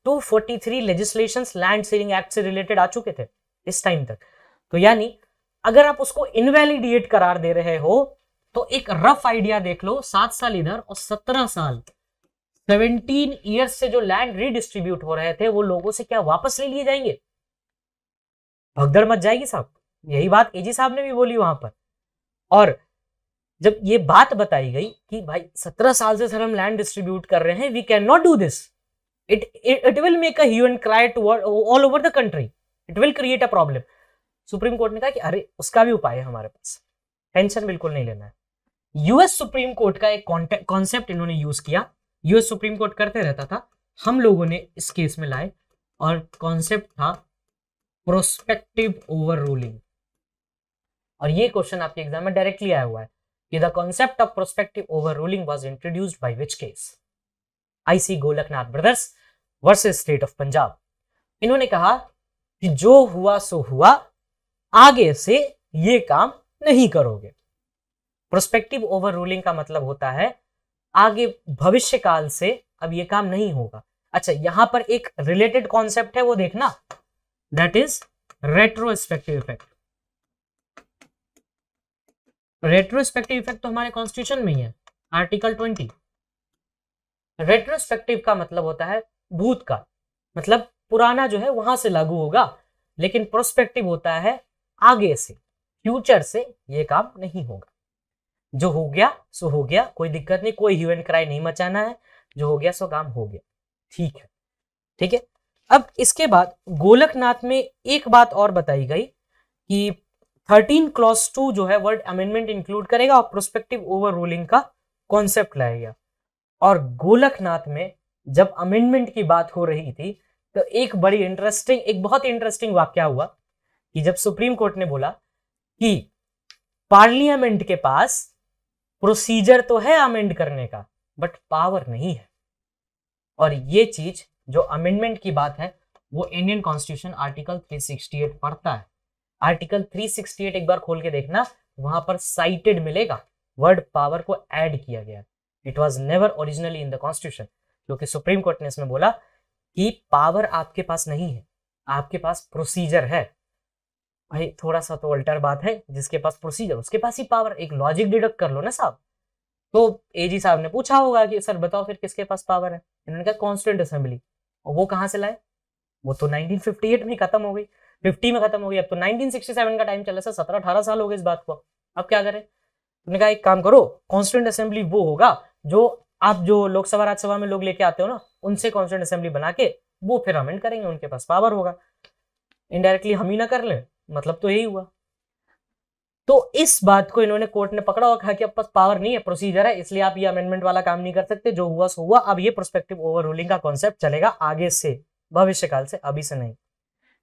243 लेजिस्लेशंस लैंड सेलिंग एक्ट से रिलेटेड आ चुके थे इस टाइम तक तो यानी अगर आप उसको इनवैलिडिएट करार दे रहे हो तो एक रफ आइडिया देख लो सात साल इधर और सत्रह साल सेवनटीन ईयर्स से जो लैंड रिडिस्ट्रीब्यूट हो रहे थे वो लोगों से क्या वापस ले लिए जाएंगे भगदड़ मच जाएगी साहब यही बात एजी साहब ने भी बोली वहां पर और जब ये बात बताई गई कि भाई सत्रह साल से सर हम लैंड डिस्ट्रीब्यूट कर रहे हैं we cannot do this it it will make a human cry to all over the country it will create a problem supreme court ने कहा कि अरे उसका भी उपाय है हमारे पास टेंशन बिल्कुल नहीं लेना है यूएस सुप्रीम कोर्ट का एक कॉन्सेप्ट इन्होंने यूज किया यूएस सुप्रीम कोर्ट करते रहता था हम लोगों ने इस केस में लाए और कॉन्सेप्ट था प्रोस्पेक्टिव ओवर रूलिंग और ये क्वेश्चन आपके एग्जाम में डायरेक्टली आया हुआ है कि the concept of prospective overruling was introduced by which case IC Golaknath brothers versus state of Punjab इन्होंने कहा कि जो हुआ सो हुआ आगे से ये काम नहीं करोगे प्रोस्पेक्टिव ओवर रूलिंग का मतलब होता है आगे भविष्य काल से अब ये काम नहीं होगा अच्छा यहां पर एक रिलेटेड कॉन्सेप्ट है वो देखना that is retrospective effect retrospective effect तो हमारे कॉन्स्टिट्यूशन में ही है आर्टिकल ट्वेंटी रेट्रोस्पेक्टिव का मतलब होता है भूत का मतलब पुराना जो है वहां से लागू होगा लेकिन प्रोस्पेक्टिव होता है आगे से फ्यूचर से ये काम नहीं होगा जो हो गया सो हो गया कोई दिक्कत नहीं कोई ह्यू एंड क्राई नहीं मचाना है जो हो गया सो काम हो गया ठीक है ठीक है अब इसके बाद गोलकनाथ में एक बात और बताई गई कि थर्टीन क्लॉस टू जो है वर्ड अमेंडमेंट इंक्लूड करेगा और प्रोस्पेक्टिव ओवर रूलिंग का कॉन्सेप्ट लाएगा और गोलकनाथ में जब अमेंडमेंट की बात हो रही थी तो एक बड़ी इंटरेस्टिंग एक बहुत इंटरेस्टिंग वाक्य हुआ कि जब सुप्रीम कोर्ट ने बोला कि पार्लियामेंट के पास प्रोसीजर तो है अमेंड करने का बट पावर नहीं है और ये चीज जो अमेंडमेंट की बात है वो इंडियन कॉन्स्टिट्यूशन आर्टिकल 368 पढ़ता है आर्टिकल 368 एक बार खोल के देखना वहां पर साइटेड मिलेगा वर्ड पावर को ऐड किया गया it was never originally in the constitution क्योंकि सुप्रीम कोर्ट ने इसमें बोला कि पावर आपके पास नहीं है आपके पास प्रोसीजर है भाई थोड़ा सा तो अल्टर बात है जिसके पास प्रोसीजर उसके पास ही पावर एक लॉजिक डिडक्ट कर लो ना साहब तो एजी साहब ने पूछा होगा कि सर बताओ फिर किसके पास पावर है इन्होंने कहा कॉन्स्टेंट असेंबली और वो कहाँ से लाए वो तो 1958 में खत्म हो गई 50 में खत्म हो गई अब तो 1967 का टाइम चला सर सत्रह अठारह साल हो गए इस बात को अब क्या करें उन्होंने कहा एक काम करो कॉन्स्टेंट असेंबली वो होगा जो आप जो लोकसभा राज्यसभा में लोग लेके आते हो ना उनसे कॉन्स्टेंट असेंबली बना के वो फिर अमेंड करेंगे उनके पास पावर होगा इनडायरेक्टली हम ही ना कर लें मतलब तो यही हुआ तो इस बात को इन्होंने कोर्ट ने पकड़ा और कहा कि अब पास पावर नहीं है प्रोसीजर है इसलिए आप ये अमेंडमेंट वाला काम नहीं कर सकते जो हुआ सो हुआ अब ये प्रोस्पेक्टिव ओवर रूलिंग का कॉन्सेप्ट चलेगा आगे से भविष्यकाल से अभी से नहीं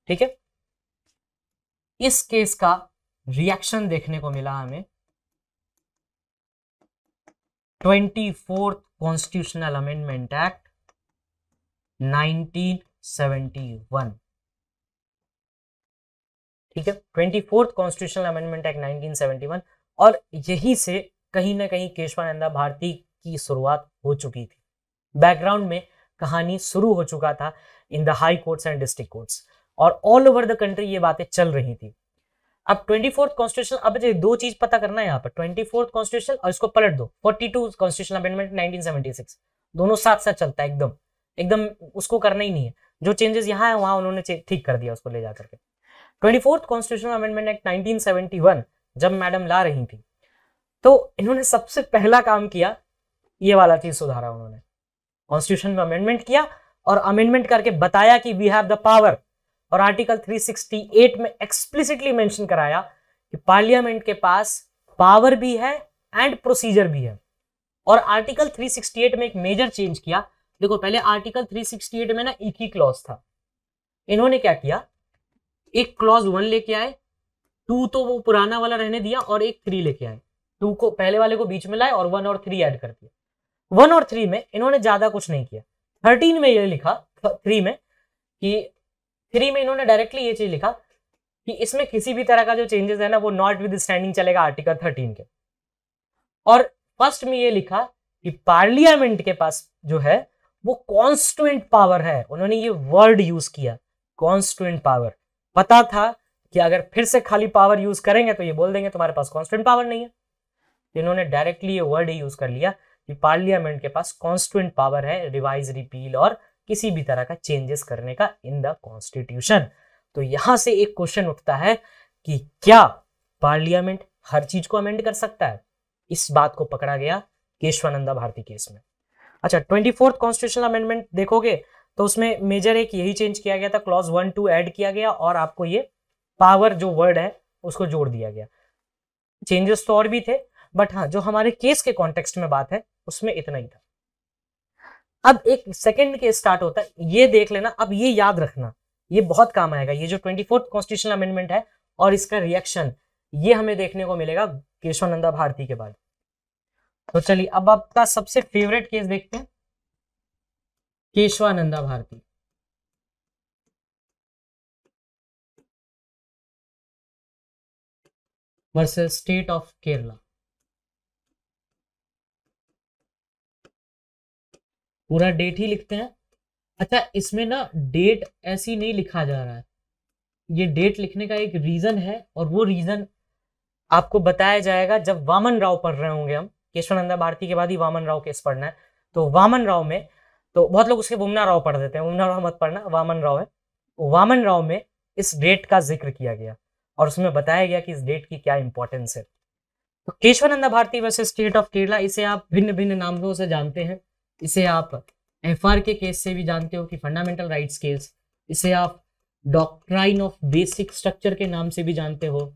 ठीक है इस केस का रिएक्शन देखने को मिला हमें twenty fourth constitutional amendment act one ठीक है twenty fourth constitutional amendment act nineteen seventy one और यहीं से कहीं ना कहीं केशवानंदा भारती की शुरुआत हो चुकी थी बैकग्राउंड में कहानी शुरू हो चुका था in the high courts and district courts और ऑल ओवर द कंट्री ये बातें चल रही थी अब ट्वेंटी फोर्थ कॉन्स्टिट्यूशन अब दो चीज पता करना है यहाँ पर ट्वेंटी फोर्थ कॉन्स्टिट्यूशन और इसको पलट दो forty two constitution amendment nineteen दोनों साथ साथ चलता है एकदम एकदम उसको करना ही नहीं है जो चेंजेस यहाँ है वहां उन्होंने ठीक कर दिया उसको ले जा करके twenty fourth constitution amendment act 1971 जब मैडम ला रही थी तो इन्होंने सबसे पहला काम किया ये वाला चीज सुधारा उन्होंने कॉन्स्टिट्यूशन में अमेंडमेंट किया और अमेंडमेंट करके बताया कि वी हैव द पावर और आर्टिकल 368 में एक्सप्लिसिटली मेंशन कराया कि पार्लियामेंट के पास पावर भी है एंड प्रोसीजर भी है और आर्टिकल 368 में एक मेजर चेंज किया देखो पहले आर्टिकल 368 में ना एक ही क्लॉज था इन्होंने क्या किया एक क्लॉज वन लेके आए टू तो वो पुराना वाला रहने दिया और एक थ्री लेके आए टू को पहले वाले को बीच में लाए और वन और थ्री ऐड कर दिया वन और थ्री में इन्होंने ज्यादा कुछ नहीं किया थर्टीन में ये लिखा थ्री में कि थ्री में इन्होंने डायरेक्टली ये चीज लिखा कि इसमें किसी भी तरह का जो चेंजेस है ना वो नॉट विद स्टैंडिंग चलेगा आर्टिकल थर्टीन के और फर्स्ट में ये लिखा कि पार्लियामेंट के पास जो है वो कॉन्स्टुएंट पावर है उन्होंने ये वर्ड यूज किया कॉन्स्टुएंट पावर पता था कि अगर फिर से खाली पावर यूज करेंगे तो ये बोल देंगे तुम्हारे पास कॉन्स्टेंट पावर नहीं है इन्होंने डायरेक्टली ये वर्ड ही यूज कर लिया कि पार्लियामेंट के पास कॉन्स्टेंट पावर है रिवाइज रिपील और किसी भी तरह का चेंजेस करने का इन द कॉन्स्टिट्यूशन तो यहां से एक क्वेश्चन उठता है कि क्या पार्लियामेंट हर चीज को अमेंड कर सकता है इस बात को पकड़ा गया केशवानंदा भारती केस में अच्छा ट्वेंटी फोर्थ कॉन्स्टिट्यूशन अमेंडमेंट देखोगे तो उसमें मेजर एक यही चेंज किया गया था क्लॉज वन टू ऐड किया गया और आपको ये पावर जो वर्ड है उसको जोड़ दिया गया चेंजेस तो और भी थे बट हाँ जो हमारे केस के कॉन्टेक्स्ट में बात है उसमें इतना ही था अब एक सेकेंड केस स्टार्ट होता है ये देख लेना अब ये याद रखना ये बहुत काम आएगा ये जो ट्वेंटी फोर्थ कॉन्स्टिट्यूशन अमेंडमेंट है और इसका रिएक्शन ये हमें देखने को मिलेगा केशवानंदा भारती के बाद तो चलिए अब आपका सबसे फेवरेट केस देखते हैं Kesavananda Bharati versus state of Kerala पूरा डेट ही लिखते हैं अच्छा इसमें ना डेट ऐसी नहीं लिखा जा रहा है ये डेट लिखने का एक रीजन है और वो रीजन आपको बताया जाएगा जब वामन राव पढ़ रहे होंगे हम केशवानंदा भारती के बाद ही वामन राव केस पढ़ना है तो वामन राव में तो बहुत लोग उसके बुमना राव पढ़ देते हैं वुमना राव मत पढ़ना वामन राव है वामन राव में इस डेट का जिक्र किया गया और उसमें बताया गया कि इस डेट की क्या इंपॉर्टेंस है तो केशवानंदा भारती वैसे स्टेट ऑफ केरला इसे आप भिन्न भिन्न नामों से जानते हैं इसे आप एफ के केस से भी जानते हो कि फंडामेंटल राइट्स केस इसे आप डॉक्ट्राइन ऑफ बेसिक स्ट्रक्चर के नाम से भी जानते हो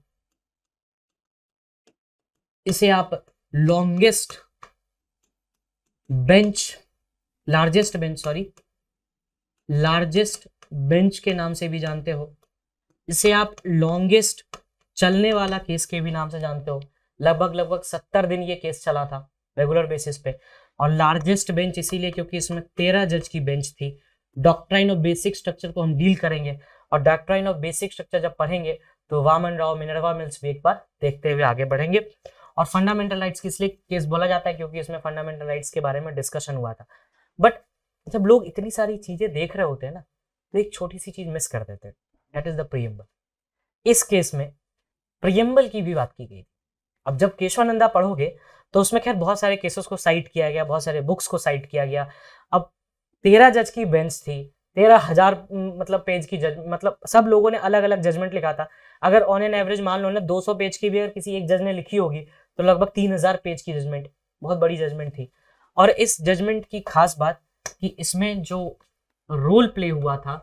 इसे आप longest bench largest bench sorry largest bench के नाम से भी जानते हो इसे आप लॉन्गेस्ट चलने वाला केस के भी नाम से जानते हो लगभग लगभग सत्तर दिन ये केस चला था रेगुलर बेसिस पे और लार्जेस्ट बेंच इसीलिए क्योंकि इसमें तेरह जज की बेंच थी डॉक्ट्राइन ऑफ बेसिक स्ट्रक्चर को हम डील करेंगे और डॉक्ट्राइन ऑफ बेसिक स्ट्रक्चर जब पढ़ेंगे तो वामन राव मिनरवा मिल्स भी एक बार देखते हुए आगे बढ़ेंगे और फंडामेंटल राइट्स किस इसलिए केस बोला जाता है क्योंकि इसमें फंडामेंटल राइट्स के बारे में डिस्कशन हुआ था बट जब लोग इतनी सारी चीज़ें देख रहे होते हैं ना तो एक छोटी सी चीज़ मिस कर देते हैं दैट इज़ द प्रियम्बल इस केस में प्रियम्बल की भी बात की गई अब जब केशवानंदा पढ़ोगे तो उसमें खैर बहुत सारे केसेस को साइट किया गया बहुत सारे बुक्स को साइट किया गया अब तेरह जज की बेंच थी तेरह हजार मतलब पेज की जज मतलब सब लोगों ने अलग अलग जजमेंट लिखा था अगर ऑन एन एवरेज मान लो ना सौ पेज की भी अगर किसी एक जज ने लिखी होगी तो लगभग तीन हजार पेज की जजमेंट बहुत बड़ी जजमेंट थी और इस जजमेंट की खास बात कि इसमें जो रोल प्ले हुआ था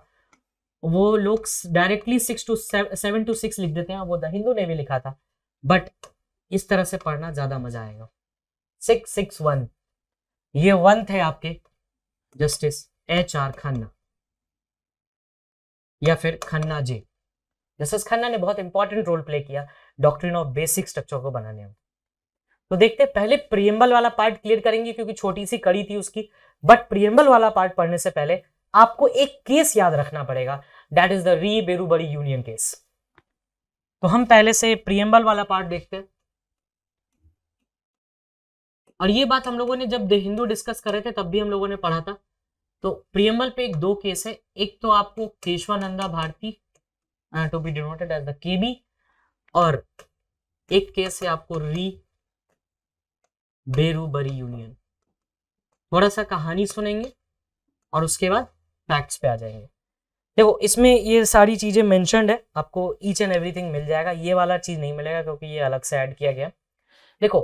वो लोग directly six two seven two six लिख देते हैं वो द हिंदू ने भी लिखा था बट इस तरह से पढ़ना ज्यादा मजा आएगा सिक्स सिक्स वन ये वन थे आपके जस्टिस एच आर खन्ना या फिर खन्ना जी जस्टिस खन्ना ने बहुत इंपॉर्टेंट रोल प्ले किया डॉक्ट्रिन ऑफ बेसिक स्ट्रक्चर को बनाने में तो देखते हैं पहले प्रियम्बल वाला पार्ट क्लियर करेंगे क्योंकि छोटी सी कड़ी थी उसकी बट प्रियम्बल वाला पार्ट पढ़ने से पहले आपको एक केस याद रखना पड़ेगा दैट इज द री बेरूबड़ी यूनियन केस तो हम पहले से प्रियम्बल वाला पार्ट देखते हैं और ये बात हम लोगों ने जब हिंदू डिस्कस कर रहे थे तब भी हम लोगों ने पढ़ा था तो प्रियम्बल पे एक दो केस है एक तो आपको Kesavananda Bharati to be denoted as the KB और एक केस है आपको री बेरूबरी यूनियन थोड़ा सा कहानी सुनेंगे और उसके बाद फैक्ट्स पे आ जाएंगे देखो इसमें ये सारी चीज़ें मैंशनड है आपको ईच एंड एवरीथिंग मिल जाएगा ये वाला चीज़ नहीं मिलेगा क्योंकि ये अलग से ऐड किया गया देखो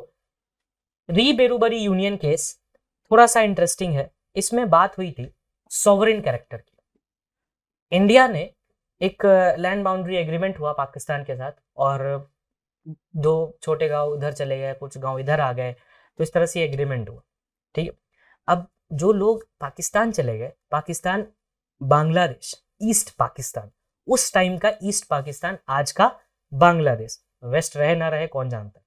री बेरूबरी यूनियन केस थोड़ा सा इंटरेस्टिंग है इसमें बात हुई थी सॉवरिन कैरेक्टर की इंडिया ने एक लैंड बाउंड्री एग्रीमेंट हुआ पाकिस्तान के साथ और दो छोटे गांव उधर चले गए कुछ गांव इधर आ गए तो इस तरह से एग्रीमेंट हुआ ठीक है अब जो लोग पाकिस्तान चले गए पाकिस्तान बांग्लादेश ईस्ट पाकिस्तान उस टाइम का ईस्ट पाकिस्तान आज का बांग्लादेश वेस्ट रहे ना रहे कौन जानता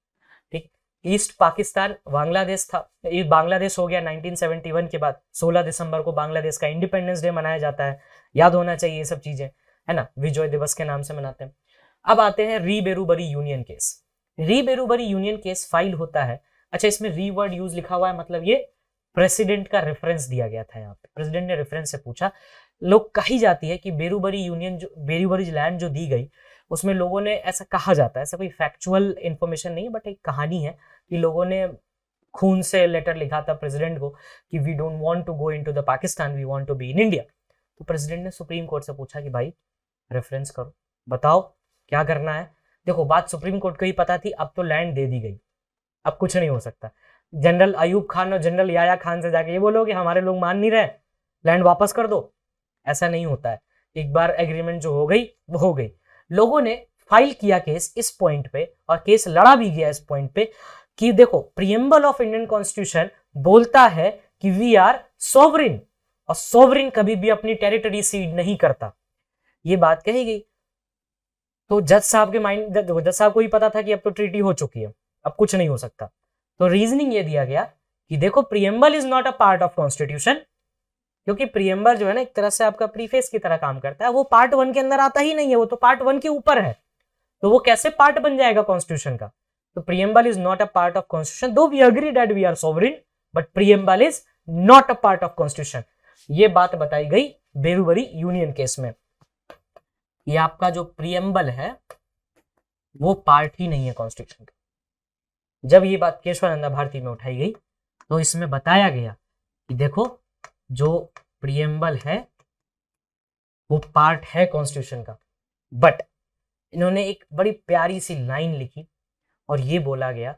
ठीक ईस्ट पाकिस्तान बांग्लादेश था ये बांग्लादेश हो गया 1971 के बाद 16 दिसंबर को बांग्लादेश का इंडिपेंडेंस डे मनाया जाता है याद होना चाहिए ये सब चीजें है ना विजय दिवस के नाम से मनाते हैं अब आते हैं री बेरूबरी यूनियन केस री बेरूबरी यूनियन केस फाइल होता है अच्छा इसमें री वर्ड यूज लिखा हुआ है मतलब ये प्रेसिडेंट का रेफरेंस दिया गया था यहाँ पे प्रेसिडेंट ने रेफरेंस से पूछा लोग कही जाती है कि बेरूबरी यूनियन जो बेरूबरी लैंड जो दी गई उसमें लोगों ने ऐसा कहा जाता है ऐसा कोई फैक्चुअल इन्फॉर्मेशन नहीं बट एक कहानी है कि लोगों ने खून से लेटर लिखा था प्रेसिडेंट को कि we don't want to go into the Pakistan we want to be in India तो प्रेसिडेंट ने सुप्रीम कोर्ट से पूछा कि भाई रेफरेंस करो बताओ क्या करना है देखो बात सुप्रीम कोर्ट को ही पता थी अब तो लैंड दे दी गई अब कुछ नहीं हो सकता जनरल अयूब खान और जनरल याया खान से जाके ये बोलो कि हमारे लोग मान नहीं रहे लैंड वापस कर दो ऐसा नहीं होता है एक बार एग्रीमेंट जो हो गई वो हो गई लोगों ने फाइल किया केस इस पॉइंट पे और केस लड़ा भी गया इस पॉइंट पे कि देखो प्रियम्बल ऑफ इंडियन कॉन्स्टिट्यूशन बोलता है कि वी आर सोवरिन और सोवरिन कभी भी अपनी टेरिटरी सीड नहीं करता ये बात कही गई तो जज साहब के माइंड जज साहब को ही पता था कि अब तो ट्रीटी हो चुकी है अब कुछ नहीं हो सकता तो रीजनिंग ये दिया गया कि देखो preamble is not a part of constitution क्योंकि प्रियम्बल जो है ना एक तरह से आपका प्रीफेस की तरह काम करता है वो पार्ट वन के अंदर आता ही नहीं है वो तो पार्ट वन के ऊपर है तो वो कैसे पार्ट बन जाएगा कॉन्स्टिट्यूशन का तो preamble is not a part of constitution though we agree that we are sovereign but preamble is not a part of constitution ये बात बताई गई बेरुबरी यूनियन केस में ये आपका जो प्रियम्बल है वो पार्ट ही नहीं है कॉन्स्टिट्यूशन का जब ये बात केशवानंदा भारती में उठाई गई तो इसमें बताया गया कि देखो जो प्रियम्बल है वो पार्ट है कॉन्स्टिट्यूशन का बट इन्होंने एक बड़ी प्यारी सी लाइन लिखी और ये बोला गया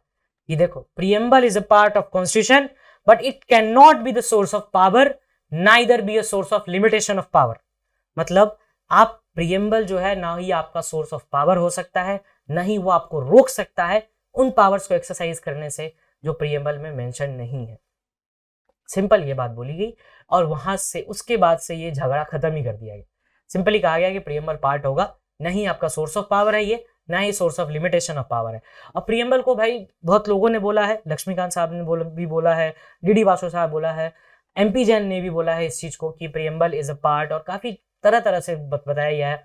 कि देखो preamble is a part of constitution but it cannot be the source of power nor either be a source of limitation of power मतलब आप प्रियम्बल जो है ना ही आपका सोर्स ऑफ पावर हो सकता है ना ही वो आपको रोक सकता है उन पावर्स को एक्सरसाइज करने से जो प्रियम्बल में मेंशन नहीं है सिंपल ये बात बोली गई और वहां से उसके बाद से ये झगड़ा खत्म ही कर दिया गया सिंपली कहा गया कि प्रियम्बल पार्ट होगा ना ही आपका सोर्स ऑफ पावर है ये ना ही source of limitation of power है और प्रियम्बल को भाई बहुत लोगों ने बोला है लक्ष्मीकांत साहब ने बोला भी बोला है डी डी बासु साहब बोला है एम पी जैन ने भी बोला है इस चीज़ को कि प्रियम्बल इज़ अ पार्ट और काफ़ी तरह तरह से बताया गया है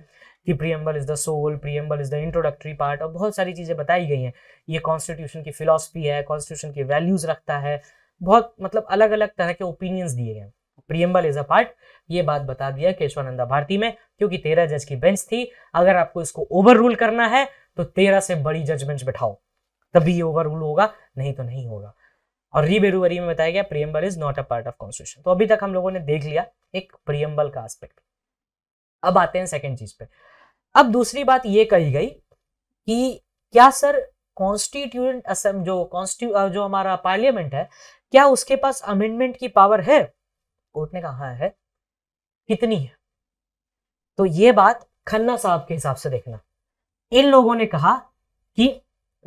कि preamble is the soul preamble is the introductory part और बहुत सारी चीज़ें बताई गई हैं ये कॉन्स्टिट्यूशन की फिलोसफी है कॉन्स्टिट्यूशन की वैल्यूज़ रखता है बहुत मतलब अलग अलग तरह के ओपिनियंस दिए गए प्रियम्बल इज अ पार्ट ये बात बता दिया केशवानंदा भारती में क्योंकि तेरह जज की बेंच थी अगर आपको इसको ओवर रूल करना है तो तेरह से बड़ी जज बेंच बैठाओ तभी ये ओवर रूल होगा नहीं तो नहीं होगा और रीबेरूवरी में बताया गया preamble is not a part of constitution तो अभी तक हम लोगों ने देख लिया एक प्रियम्बल का एस्पेक्ट अब आते हैं सेकेंड चीज पे अब दूसरी बात ये कही गई कि क्या सर कॉन्स्टिट्यूंट असम जो कॉन्स्टिट्यू जो हमारा पार्लियामेंट है क्या उसके पास अमेंडमेंट की पावर है कोर्ट ने कहा है कितनी है तो ये बात खन्ना साहब के हिसाब से देखना इन लोगों ने कहा कि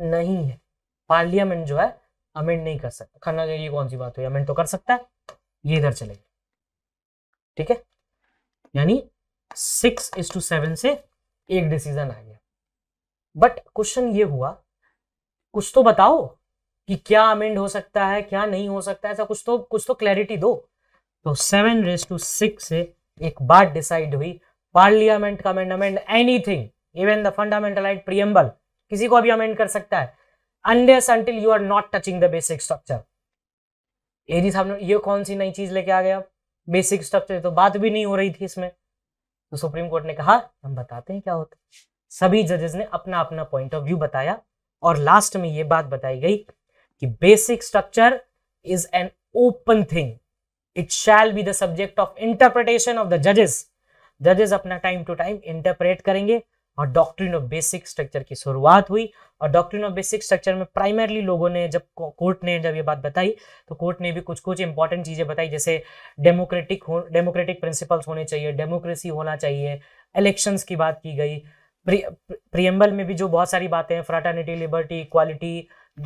नहीं है पार्लियामेंट जो है अमेंड नहीं कर सकता खन्ना ये कौन सी बात हुई अमेंड तो कर सकता है ये इधर चलेगा ठीक है यानी सिक्स इज टू सेवन से एक डिसीजन आ गया बट क्वेश्चन ये हुआ कुछ तो बताओ कि क्या अमेंड हो सकता है क्या नहीं हो सकता है ऐसा कुछ तो कुछ तो क्लैरिटी दो तो सेवन रेस टू सिक्स से एक बात डिसाइड हुई पार्लियामेंट का amendment anything even the fundamental right preamble किसी को भी अमेंड कर सकता है unless until you are not touching the basic structure ये जी साहब ये कौन सी नई चीज लेके आ गया बेसिक स्ट्रक्चर तो बात भी नहीं हो रही थी इसमें तो सुप्रीम कोर्ट ने कहा हम बताते हैं क्या होता है सभी जजेस ने अपना अपना पॉइंट ऑफ व्यू बताया और लास्ट में ये बात बताई गई कि basic structure is an open thing it shall be the subject of interpretation of the जजेस जजेस अपना टाइम टू टाइम इंटरप्रेट करेंगे और डॉक्ट्रिन ऑफ बेसिक स्ट्रक्चर की शुरुआत हुई और डॉक्ट्रिन ऑफ बेसिक स्ट्रक्चर में प्राइमरली लोगों ने जब कोर्ट ने जब ये बात बताई तो कोर्ट ने भी कुछ कुछ इंपॉर्टेंट चीज़ें बताई जैसे डेमोक्रेटिक हो डेमोक्रेटिक प्रिंसिपल्स होने चाहिए डेमोक्रेसी होना चाहिए इलेक्शंस की बात की गई प्रियम्बल में भी जो बहुत सारी बातें हैं fraternity liberty equality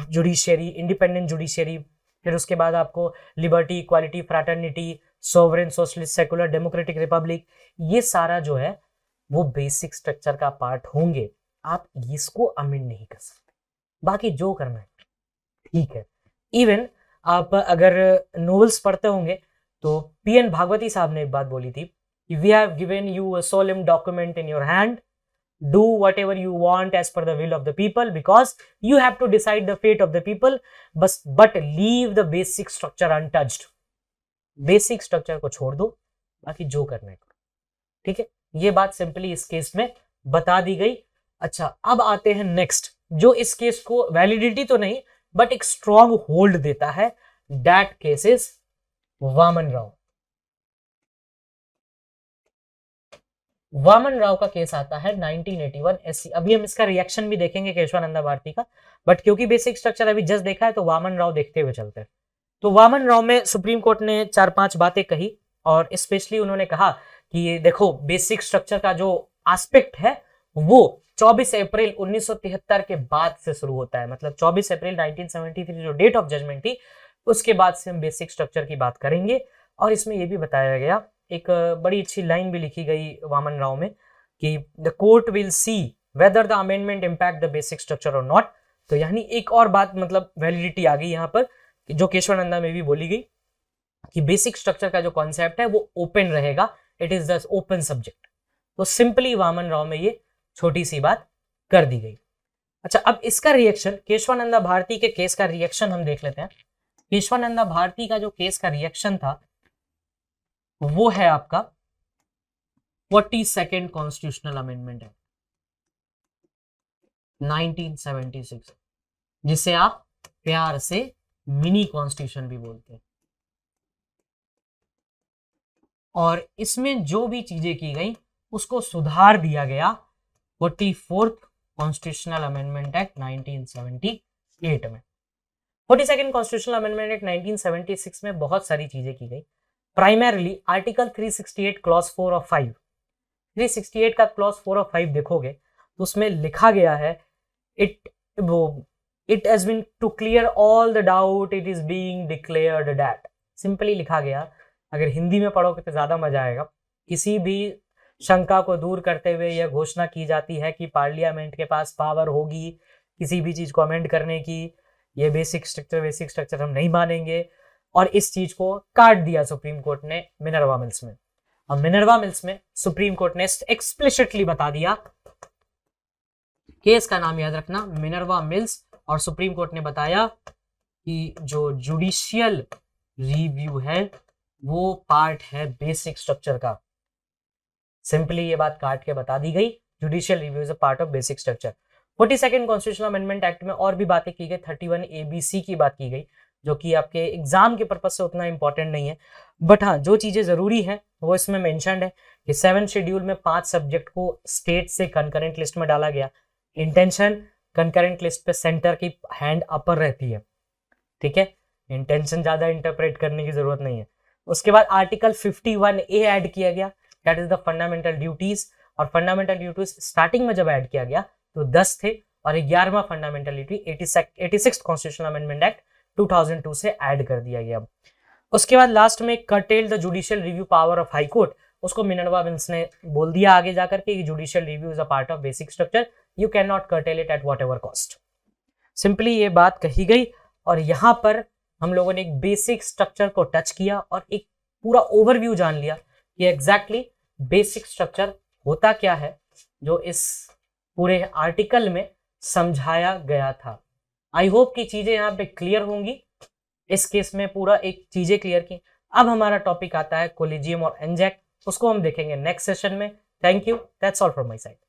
judiciary independent judiciary फिर उसके बाद आपको liberty equality fraternity sovereign socialist secular democratic republic ये सारा जो है वो बेसिक स्ट्रक्चर का पार्ट होंगे आप इसको अमेंड नहीं कर सकते बाकी जो करना है ठीक है इवन आप अगर नोवेल्स पढ़ते होंगे तो पी एन भागवती साहब ने एक बात बोली थी we have given you a solemn document in your hand do whatever you want as per will of the people because you have to decide the fate of the people बस but leave the basic structure untouched basic structure को छोड़ दो बाकी जो करना है ठीक है ये बात सिंपली इस केस में बता दी गई अच्छा अब आते हैं नेक्स्ट जो इस केस को वैलिडिटी तो नहीं बट एक स्ट्रॉन्ग होल्ड देता है that case is Waman Rao Waman Rao का केस आता है 1981 एससी अभी हम इसका रिएक्शन भी देखेंगे केशवानंदा भारती का बट क्योंकि बेसिक स्ट्रक्चर अभी जस्ट देखा है तो वामन राव देखते हुए चलते हैं तो वामन राव में सुप्रीम कोर्ट ने चार पांच बातें कही और स्पेशली उन्होंने कहा कि देखो बेसिक स्ट्रक्चर का जो एस्पेक्ट है वो 24 अप्रैल 1973 के बाद से शुरू होता है मतलब 24 अप्रैल 1973 जो डेट ऑफ जजमेंट थी उसके बाद से हम बेसिक स्ट्रक्चर की बात करेंगे और इसमें यह भी बताया गया एक बड़ी अच्छी लाइन भी लिखी गई वामन राव में कि the court will see whether the amendment impact the basic structure और नॉट तो यानी एक और बात मतलब वैलिडिटी आ गई यहाँ पर जो केशवानंदा में भी बोली गई कि बेसिक स्ट्रक्चर का जो कॉन्सेप्ट है वो ओपन रहेगा it is the open subject तो सिंपली वामन राव में ये छोटी सी बात कर दी गई अच्छा अब इसका रिएक्शन केशवानंदा भारती के केस का रिएक्शन हम देख लेते हैं केशवानंदा भारती का जो केस का रिएक्शन था वो है आपका फोर्टी सेकेंड कॉन्स्टिट्यूशनल अमेंडमेंट है 1976 जिसे आप प्यार से मिनी कॉन्स्टिट्यूशन भी बोलते हैं और इसमें जो भी चीजें की गई उसको सुधार दिया गया forty fourth constitutional amendment act eight में forty second constitutional amendment act six में बहुत सारी चीजें की गई primarily article eight clause four और सिक्सटी एट का क्लॉस फोर और फाइव देखोगे तो उसमें लिखा गया है इट वो it has been to clear all the doubt it is being declared that simply लिखा गया अगर हिंदी में पढ़ोगे तो ज़्यादा मजा आएगा किसी भी शंका को दूर करते हुए यह घोषणा की जाती है कि पार्लियामेंट के पास पावर होगी किसी भी चीज़ को अमेंड करने की ये बेसिक स्ट्रक्चर बेसिक स्ट्रक्चर हम नहीं मानेंगे और इस चीज़ को काट दिया सुप्रीम कोर्ट ने मिनरवा मिल्स में अब मिनरवा मिल्स में सुप्रीम कोर्ट ने एक्सप्लिसिटली बता दिया केस का नाम याद रखना मिनरवा मिल्स और सुप्रीम कोर्ट ने बताया कि जो जुडिशियल रिव्यू है वो पार्ट है बेसिक स्ट्रक्चर का सिंपली ये बात काट के बता दी गई judicial review is a part of basic structure forty second constitution amendment act में और भी बातें की गई thirty one A B C की बात की गई जो कि आपके एग्जाम के पर्पज से उतना इंपॉर्टेंट नहीं है बट हाँ जो चीज़ें ज़रूरी है वो इसमें मैं है कि सेवन शेड्यूल में पांच सब्जेक्ट को स्टेट से कंकरेंट लिस्ट में डाला गया इंटेंशन कंकरेंट लिस्ट पे सेंटर की हैंड अपर रहती है ठीक है इंटेंशन ज़्यादा इंटरप्रेट करने की ज़रूरत नहीं है उसके बाद article fifty one A add किया गया that is the fundamental duties और फंडामेंटल ड्यूटीज स्टार्टिंग में जब ऐड किया गया तो दस थे और ग्यारहवा fundamental duty eighty six constitution amendment act 2002 से ऐड कर दिया गया उसके बाद लास्ट में curtail the judicial review power of high court उसको मिनरवा विंस ने बोल दिया आगे जाकर के judicial review is a part of basic structure you can not curtail it at whatever cost simply ये बात कही गई और यहाँ पर हम लोगों ने एक बेसिक स्ट्रक्चर को टच किया और एक पूरा ओवरव्यू जान लिया कि एग्जैक्टली exactly बेसिक स्ट्रक्चर होता क्या है जो इस पूरे आर्टिकल में समझाया गया था आई होप कि चीजें यहाँ पे क्लियर होंगी इस केस में पूरा एक चीजें क्लियर की अब हमारा टॉपिक आता है कोलिजियम और एनजैक उसको हम देखेंगे नेक्स्ट सेशन में thank you that's all from my side